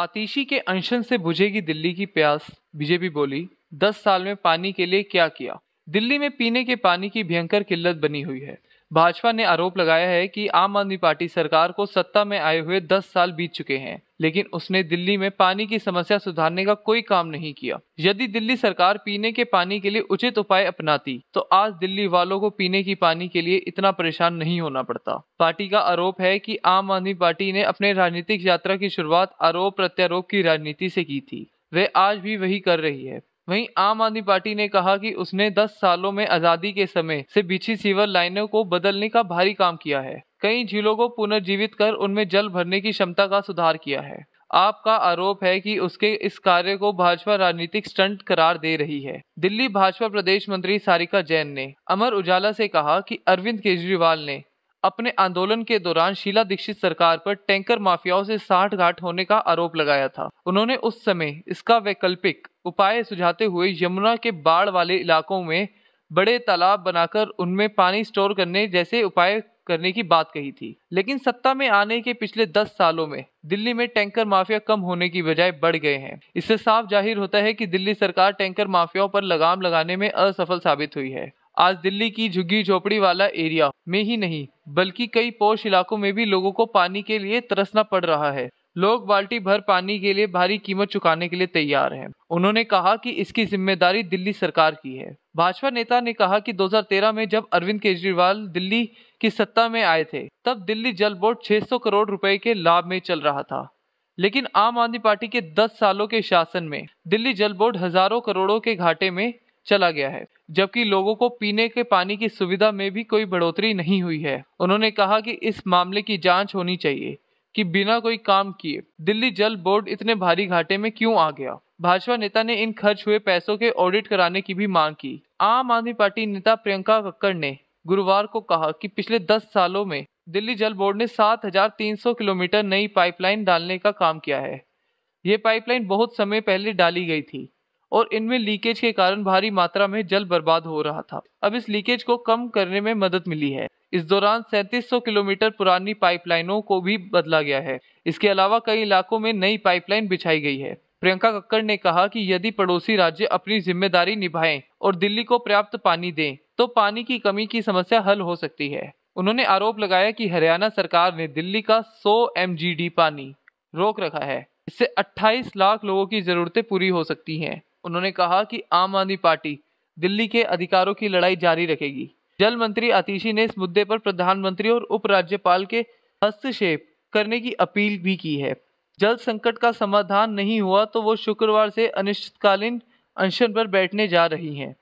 आतिशी के अनशन से बुझेगी दिल्ली की प्यास बीजेपी बोली दस साल में पानी के लिए क्या किया दिल्ली में पीने के पानी की भयंकर किल्लत बनी हुई है भाजपा ने आरोप लगाया है कि आम आदमी पार्टी सरकार को सत्ता में आए हुए 10 साल बीत चुके हैं लेकिन उसने दिल्ली में पानी की समस्या सुधारने का कोई काम नहीं किया यदि दिल्ली सरकार पीने के पानी के लिए उचित उपाय अपनाती तो आज दिल्ली वालों को पीने की पानी के लिए इतना परेशान नहीं होना पड़ता पार्टी का आरोप है कि आम आदमी पार्टी ने अपने राजनीतिक यात्रा की शुरुआत आरोप प्रत्यारोप की राजनीति से की थी वे आज भी वही कर रही है वहीं आम आदमी पार्टी ने कहा कि उसने 10 सालों में आज़ादी के समय से बिछी सीवर लाइनों को बदलने का भारी काम किया है कई झीलों को पुनर्जीवित कर उनमें जल भरने की क्षमता का सुधार किया है आपका आरोप है कि उसके इस कार्य को भाजपा राजनीतिक स्टंट करार दे रही है दिल्ली भाजपा प्रदेश मंत्री सारिका जैन ने अमर उजाला से कहा कि अरविंद केजरीवाल ने अपने आंदोलन के दौरान शीला दीक्षित सरकार पर टैंकर माफियाओं से साठ घाट होने का आरोप लगाया था उन्होंने उस समय इसका वैकल्पिक उपाय सुझाते हुए यमुना के बाढ़ वाले इलाकों में बड़े तालाब बनाकर उनमें पानी स्टोर करने जैसे उपाय करने की बात कही थी लेकिन सत्ता में आने के पिछले दस सालों में दिल्ली में टैंकर माफिया कम होने की बजाय बढ़ गए हैं इससे साफ जाहिर होता है कि दिल्ली सरकार टैंकर माफियाओं पर लगाम लगाने में असफल साबित हुई है आज दिल्ली की झुग्गी झोपड़ी वाला एरिया में ही नहीं बल्कि कई पोष इलाकों में भी लोगों को पानी के लिए तरसना पड़ रहा है लोग बाल्टी भर पानी के लिए भारी कीमत चुकाने के लिए तैयार हैं। उन्होंने कहा कि इसकी जिम्मेदारी दिल्ली सरकार की है भाजपा नेता ने कहा कि 2013 में जब अरविंद केजरीवाल दिल्ली की सत्ता में आए थे तब दिल्ली जल बोर्ड 600 करोड़ रुपए के लाभ में चल रहा था लेकिन आम आदमी पार्टी के 10 सालों के शासन में दिल्ली जल बोर्ड हजारों करोड़ों के घाटे में चला गया है जबकि लोगों को पीने के पानी की सुविधा में भी कोई बढ़ोतरी नहीं हुई है उन्होंने कहा कि इस मामले की जांच होनी चाहिए कि बिना कोई काम किए दिल्ली जल बोर्ड इतने भारी घाटे में क्यों आ गया भाजपा नेता ने इन खर्च हुए पैसों के ऑडिट कराने की भी मांग की आम आदमी पार्टी नेता प्रियंका कक्कड़ ने गुरुवार को कहा कि पिछले दस सालों में दिल्ली जल बोर्ड ने 7,300 किलोमीटर नई पाइपलाइन डालने का काम किया है ये पाइपलाइन बहुत समय पहले डाली गई थी और इनमें लीकेज के कारण भारी मात्रा में जल बर्बाद हो रहा था अब इस लीकेज को कम करने में मदद मिली है इस दौरान 3700 किलोमीटर पुरानी पाइपलाइनों को भी बदला गया है इसके अलावा कई इलाकों में नई पाइपलाइन बिछाई गई है प्रियंका कक्कड़ ने कहा कि यदि पड़ोसी राज्य अपनी जिम्मेदारी निभाएं और दिल्ली को पर्याप्त पानी दें तो पानी की कमी की समस्या हल हो सकती है उन्होंने आरोप लगाया कि हरियाणा सरकार ने दिल्ली का 100 एम पानी रोक रखा है इससे 28 लाख लोगों की जरूरतें पूरी हो सकती हैं उन्होंने कहा कि आम आदमी पार्टी दिल्ली के अधिकारों की लड़ाई जारी रखेगी जल मंत्री आतिशी ने इस मुद्दे पर प्रधानमंत्री और उपराज्यपाल के हस्तक्षेप करने की अपील भी की है जल संकट का समाधान नहीं हुआ तो वो शुक्रवार से अनिश्चितकालीन अनशन पर बैठने जा रही हैं